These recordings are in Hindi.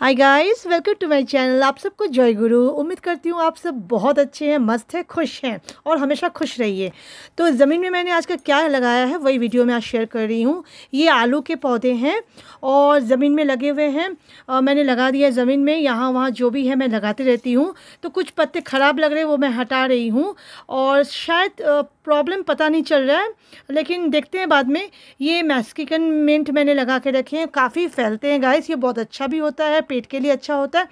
hi guys welcome to my channel आप सबको जय गुरु उम्मीद करती हूँ आप सब बहुत अच्छे हैं मस्त हैं खुश हैं और हमेशा खुश रहिए तो ज़मीन में मैंने आज का क्या लगाया है वही वीडियो में आज शेयर कर रही हूँ ये आलू के पौधे हैं और ज़मीन में लगे हुए हैं और मैंने लगा दिया ज़मीन में यहाँ वहाँ जो भी है मैं लगाती रहती हूँ तो कुछ पत्ते ख़राब लग रहे वो मैं हटा रही हूँ और शायद प्रॉब्लम पता नहीं चल रहा है लेकिन देखते हैं बाद में ये मैस्किकन मिंट मैंने लगा के रखे हैं काफ़ी फैलते हैं गाइस ये बहुत अच्छा भी होता है पेट के लिए अच्छा होता है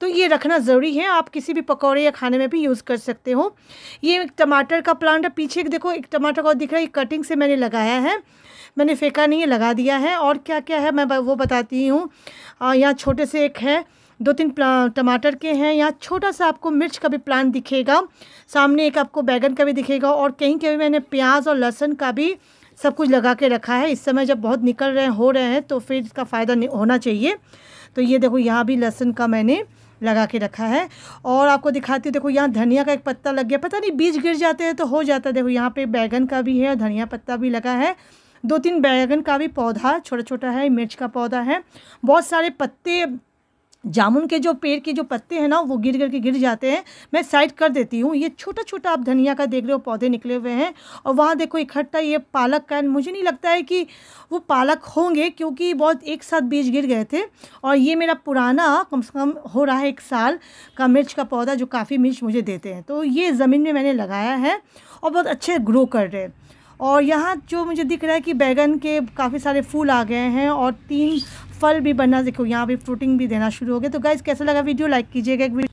तो ये रखना ज़रूरी है आप किसी भी पकौड़े या खाने में भी यूज़ कर सकते हो ये एक टमाटर का प्लांट है पीछे देखो एक टमाटर का दिख रहा है कटिंग से मैंने लगाया है मैंने फेंका नहीं है लगा दिया है और क्या क्या है मैं वो बताती हूँ यहाँ छोटे से एक है दो तीन टमाटर के हैं यहाँ छोटा सा आपको मिर्च का भी प्लांट दिखेगा सामने एक आपको बैगन का भी दिखेगा और कहीं कहीं मैंने प्याज और लहसुन का भी सब कुछ लगा के रखा है इस समय जब बहुत निकल रहे हो रहे हैं तो फिर इसका फ़ायदा होना चाहिए तो ये देखो यहाँ भी लहसुन का मैंने लगा के रखा है और आपको दिखाती हूँ देखो यहाँ धनिया का एक पत्ता लग गया पता नहीं बीज गिर जाते हैं तो हो जाता है देखो यहाँ पे बैगन का भी है और धनिया पत्ता भी लगा है दो तीन बैगन का भी पौधा छोटा छोटा है मिर्च का पौधा है बहुत सारे पत्ते जामुन के जो पेड़ के जो पत्ते हैं ना वो गिर गिर के गिर जाते हैं मैं साइड कर देती हूँ ये छोटा छोटा आप धनिया का देख रहे हो पौधे निकले हुए हैं और वहाँ देखो इकट्ठा ये पालक का मुझे नहीं लगता है कि वो पालक होंगे क्योंकि बहुत एक साथ बीज गिर गए थे और ये मेरा पुराना कम से कम हो रहा है एक साल का मिर्च का पौधा जो काफ़ी मिर्च मुझे देते हैं तो ये ज़मीन में मैंने लगाया है और बहुत अच्छे ग्रो कर रहे हैं और यहाँ जो मुझे दिख रहा है कि बैगन के काफ़ी सारे फूल आ गए हैं और तीन फल भी बनना देखो यहाँ पे फ्रूटिंग भी देना शुरू हो गया तो गाइज़ कैसा लगा वीडियो लाइक कीजिएगा एक